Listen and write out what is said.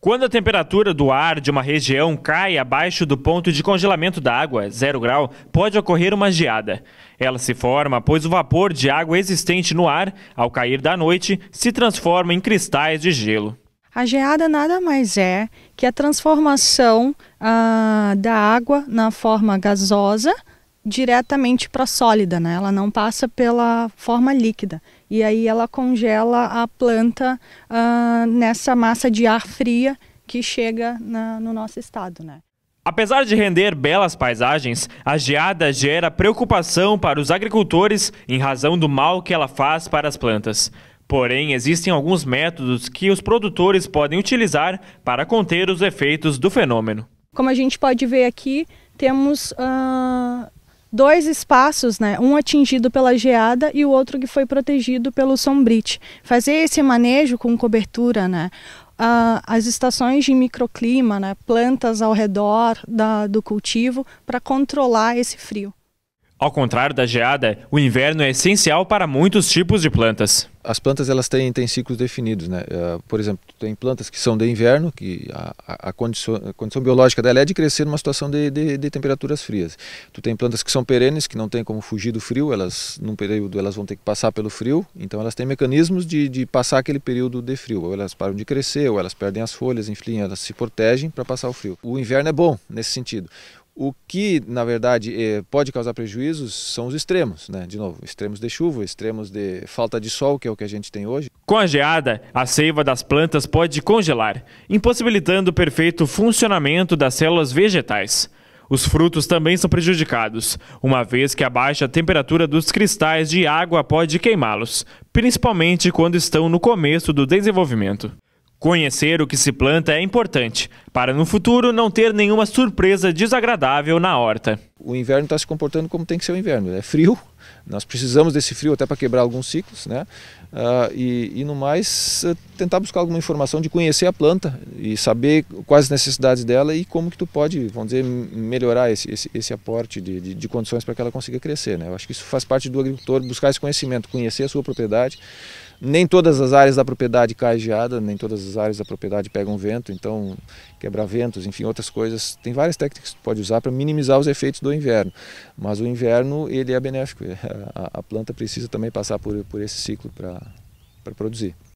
Quando a temperatura do ar de uma região cai abaixo do ponto de congelamento da água, zero grau, pode ocorrer uma geada. Ela se forma pois o vapor de água existente no ar, ao cair da noite, se transforma em cristais de gelo. A geada nada mais é que a transformação ah, da água na forma gasosa diretamente para a sólida, né? Ela não passa pela forma líquida. E aí ela congela a planta uh, nessa massa de ar fria que chega na, no nosso estado, né? Apesar de render belas paisagens, a geada gera preocupação para os agricultores em razão do mal que ela faz para as plantas. Porém, existem alguns métodos que os produtores podem utilizar para conter os efeitos do fenômeno. Como a gente pode ver aqui, temos uh, dois espaços, né, um atingido pela geada e o outro que foi protegido pelo sombrite. Fazer esse manejo com cobertura, né, uh, as estações de microclima, né, plantas ao redor da, do cultivo para controlar esse frio. Ao contrário da geada, o inverno é essencial para muitos tipos de plantas. As plantas elas têm, têm ciclos definidos, né? Eh, por exemplo, tem plantas que são de inverno, que a, a, condição, a condição, biológica dela é de crescer numa situação de, de, de, temperaturas frias. Tu tem plantas que são perenes, que não tem como fugir do frio, elas num período elas vão ter que passar pelo frio, então elas têm mecanismos de, de passar aquele período de frio. Ou elas param de crescer, ou elas perdem as folhas, enfim, elas se protegem para passar o frio. O inverno é bom nesse sentido. O que, na verdade, eh, pode causar prejuízos são os extremos, né? De novo, extremos de chuva, extremos de falta de sol, que é o que a gente tem hoje. Com a geada, a seiva das plantas pode congelar, impossibilitando o perfeito funcionamento das células vegetais. Os frutos também são prejudicados, uma vez que a baixa temperatura dos cristais de água pode queimá-los, principalmente quando estão no começo do desenvolvimento. Conhecer o que se planta é importante, para no futuro não ter nenhuma surpresa desagradável na horta. O inverno está se comportando como tem que ser o inverno: né? é frio, nós precisamos desse frio até para quebrar alguns ciclos, né? Uh, e, e, no mais, eh, tentar buscar alguma informação de conhecer a planta e saber quais as necessidades dela e como que tu pode, vamos dizer, melhorar esse, esse, esse aporte de, de, de condições para que ela consiga crescer. Né? Eu acho que isso faz parte do agricultor buscar esse conhecimento, conhecer a sua propriedade. Nem todas as áreas da propriedade cai geada, nem todas as áreas da propriedade pegam vento, então quebrar ventos, enfim, outras coisas. Tem várias técnicas que tu pode usar para minimizar os efeitos do inverno, mas o inverno ele é benéfico, a, a planta precisa também passar por, por esse ciclo para produzir.